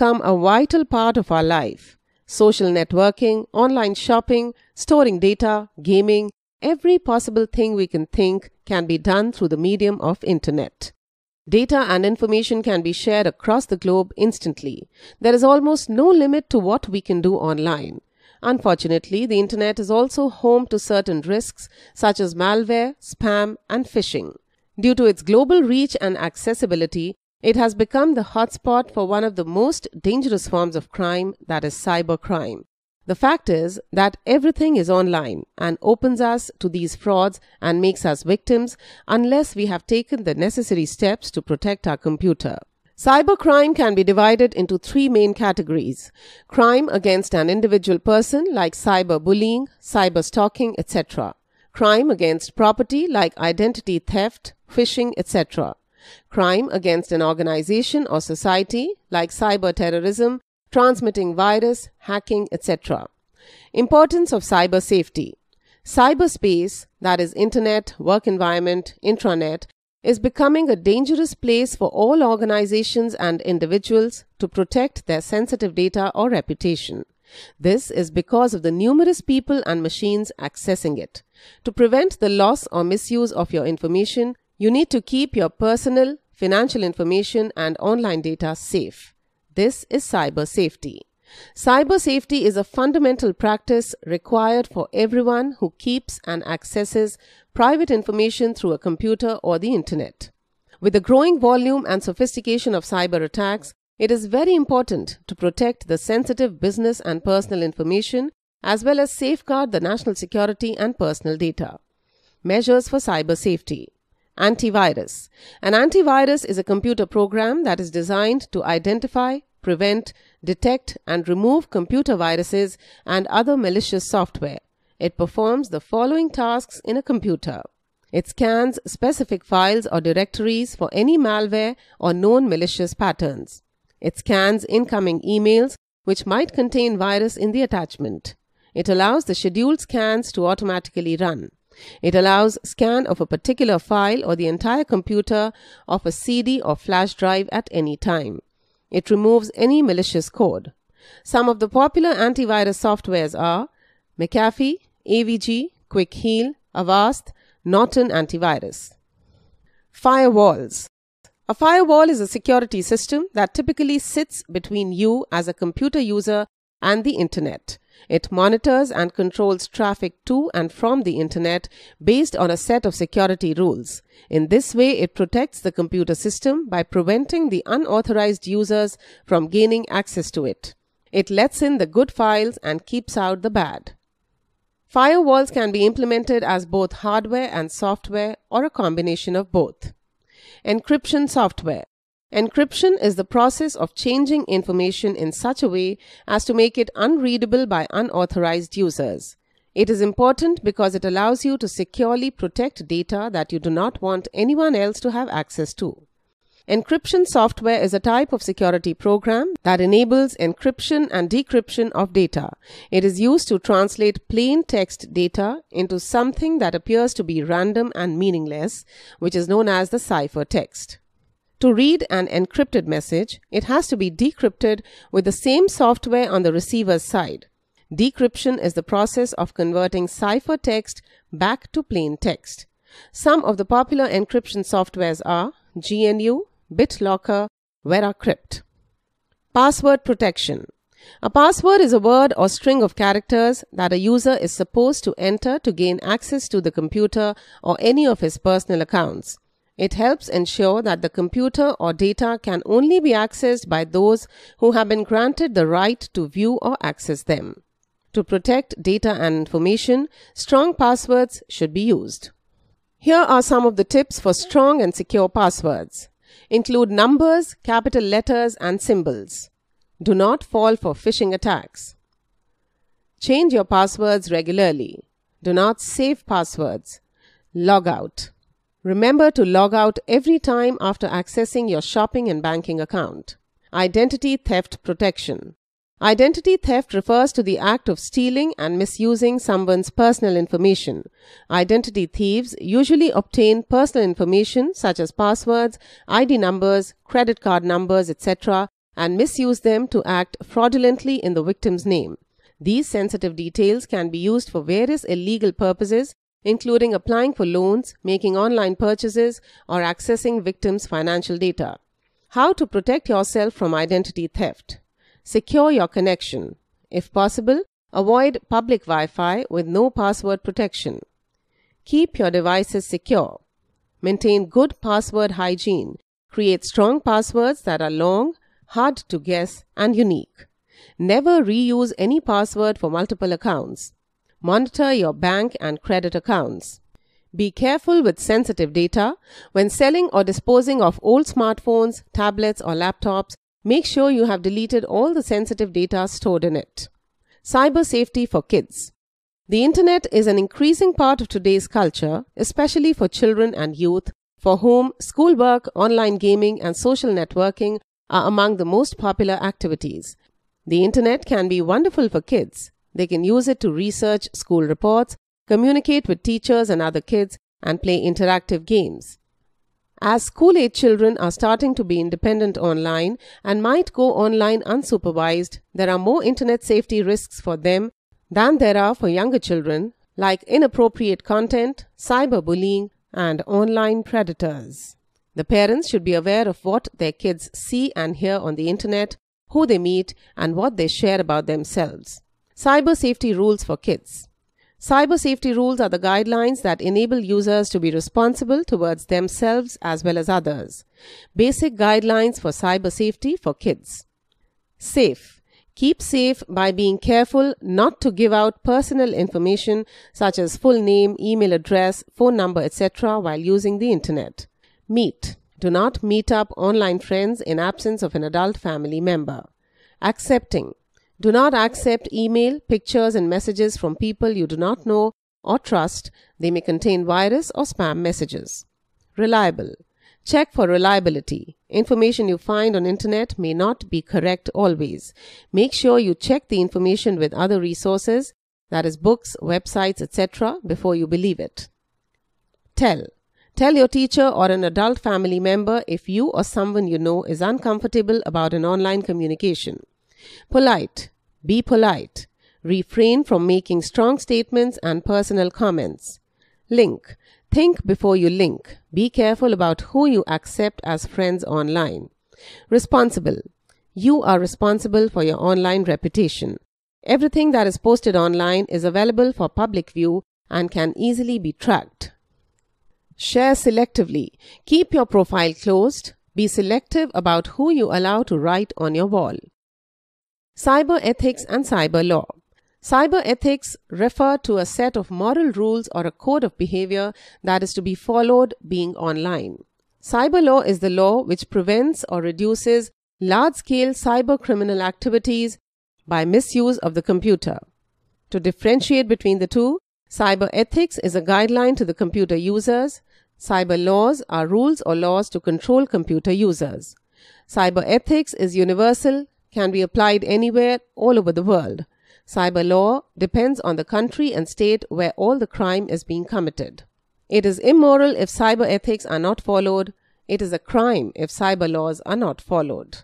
become a vital part of our life. Social networking, online shopping, storing data, gaming, every possible thing we can think can be done through the medium of internet. Data and information can be shared across the globe instantly. There is almost no limit to what we can do online. Unfortunately, the internet is also home to certain risks such as malware, spam, and phishing. Due to its global reach and accessibility, it has become the hotspot for one of the most dangerous forms of crime, that is cybercrime. The fact is that everything is online and opens us to these frauds and makes us victims unless we have taken the necessary steps to protect our computer. Cybercrime can be divided into three main categories. Crime against an individual person like cyberbullying, cyberstalking, etc. Crime against property like identity theft, phishing, etc Crime against an organization or society, like cyber terrorism, transmitting virus, hacking, etc. Importance of cyber safety. Cyberspace, that is internet, work environment, intranet, is becoming a dangerous place for all organizations and individuals to protect their sensitive data or reputation. This is because of the numerous people and machines accessing it. To prevent the loss or misuse of your information, you need to keep your personal, financial information and online data safe. This is cyber safety. Cyber safety is a fundamental practice required for everyone who keeps and accesses private information through a computer or the internet. With the growing volume and sophistication of cyber attacks, it is very important to protect the sensitive business and personal information as well as safeguard the national security and personal data. Measures for cyber safety. Antivirus. An antivirus is a computer program that is designed to identify, prevent, detect, and remove computer viruses and other malicious software. It performs the following tasks in a computer. It scans specific files or directories for any malware or known malicious patterns. It scans incoming emails which might contain virus in the attachment. It allows the scheduled scans to automatically run. It allows scan of a particular file or the entire computer of a CD or flash drive at any time. It removes any malicious code. Some of the popular antivirus softwares are McAfee, AVG, Quick Heal, Avast, Norton Antivirus. Firewalls. A firewall is a security system that typically sits between you as a computer user and the internet. It monitors and controls traffic to and from the Internet based on a set of security rules. In this way, it protects the computer system by preventing the unauthorized users from gaining access to it. It lets in the good files and keeps out the bad. Firewalls can be implemented as both hardware and software or a combination of both. Encryption software. Encryption is the process of changing information in such a way as to make it unreadable by unauthorized users. It is important because it allows you to securely protect data that you do not want anyone else to have access to. Encryption software is a type of security program that enables encryption and decryption of data. It is used to translate plain text data into something that appears to be random and meaningless, which is known as the cipher text. To read an encrypted message, it has to be decrypted with the same software on the receiver's side. Decryption is the process of converting ciphertext back to plain text. Some of the popular encryption softwares are GNU, BitLocker, VeraCrypt. Password protection. A password is a word or string of characters that a user is supposed to enter to gain access to the computer or any of his personal accounts. It helps ensure that the computer or data can only be accessed by those who have been granted the right to view or access them. To protect data and information, strong passwords should be used. Here are some of the tips for strong and secure passwords. Include numbers, capital letters and symbols. Do not fall for phishing attacks. Change your passwords regularly. Do not save passwords. Log out. Remember to log out every time after accessing your shopping and banking account. Identity Theft Protection Identity theft refers to the act of stealing and misusing someone's personal information. Identity thieves usually obtain personal information such as passwords, ID numbers, credit card numbers, etc., and misuse them to act fraudulently in the victim's name. These sensitive details can be used for various illegal purposes, including applying for loans, making online purchases, or accessing victims' financial data. How to protect yourself from identity theft. Secure your connection. If possible, avoid public Wi Fi with no password protection. Keep your devices secure. Maintain good password hygiene. Create strong passwords that are long, hard to guess, and unique. Never reuse any password for multiple accounts monitor your bank and credit accounts. Be careful with sensitive data. When selling or disposing of old smartphones, tablets, or laptops, make sure you have deleted all the sensitive data stored in it. Cyber safety for kids. The internet is an increasing part of today's culture, especially for children and youth, for whom schoolwork, online gaming, and social networking are among the most popular activities. The internet can be wonderful for kids. They can use it to research school reports, communicate with teachers and other kids, and play interactive games. As school age children are starting to be independent online and might go online unsupervised, there are more internet safety risks for them than there are for younger children, like inappropriate content, cyberbullying, and online predators. The parents should be aware of what their kids see and hear on the internet, who they meet, and what they share about themselves. Cyber safety rules for kids. Cyber safety rules are the guidelines that enable users to be responsible towards themselves as well as others. Basic guidelines for cyber safety for kids. Safe. Keep safe by being careful not to give out personal information such as full name, email address, phone number, etc. while using the internet. Meet. Do not meet up online friends in absence of an adult family member. Accepting. Do not accept email, pictures, and messages from people you do not know or trust. They may contain virus or spam messages. Reliable. Check for reliability. Information you find on internet may not be correct always. Make sure you check the information with other resources, that is books, websites, etc., before you believe it. Tell. Tell your teacher or an adult family member if you or someone you know is uncomfortable about an online communication. Polite. Be polite. Refrain from making strong statements and personal comments. Link. Think before you link. Be careful about who you accept as friends online. Responsible. You are responsible for your online reputation. Everything that is posted online is available for public view and can easily be tracked. Share selectively. Keep your profile closed. Be selective about who you allow to write on your wall. Cyber ethics and cyber law. Cyber ethics refer to a set of moral rules or a code of behavior that is to be followed being online. Cyber law is the law which prevents or reduces large scale cyber criminal activities by misuse of the computer. To differentiate between the two, cyber ethics is a guideline to the computer users. Cyber laws are rules or laws to control computer users. Cyber ethics is universal, can be applied anywhere all over the world. Cyber law depends on the country and state where all the crime is being committed. It is immoral if cyber ethics are not followed. It is a crime if cyber laws are not followed.